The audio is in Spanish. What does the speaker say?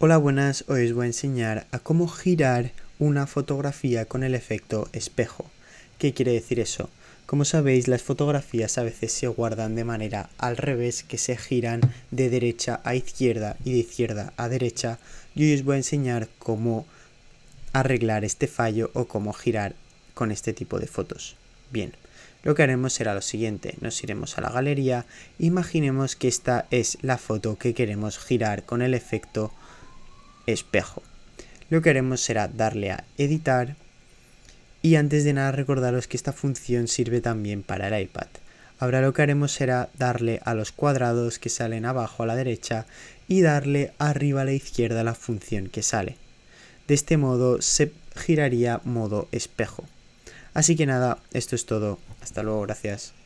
Hola buenas, hoy os voy a enseñar a cómo girar una fotografía con el efecto espejo. ¿Qué quiere decir eso? Como sabéis, las fotografías a veces se guardan de manera al revés, que se giran de derecha a izquierda y de izquierda a derecha. Y hoy os voy a enseñar cómo arreglar este fallo o cómo girar con este tipo de fotos. Bien, lo que haremos será lo siguiente, nos iremos a la galería, imaginemos que esta es la foto que queremos girar con el efecto espejo. Lo que haremos será darle a editar y antes de nada recordaros que esta función sirve también para el iPad. Ahora lo que haremos será darle a los cuadrados que salen abajo a la derecha y darle arriba a la izquierda la función que sale. De este modo se giraría modo espejo. Así que nada, esto es todo. Hasta luego, gracias.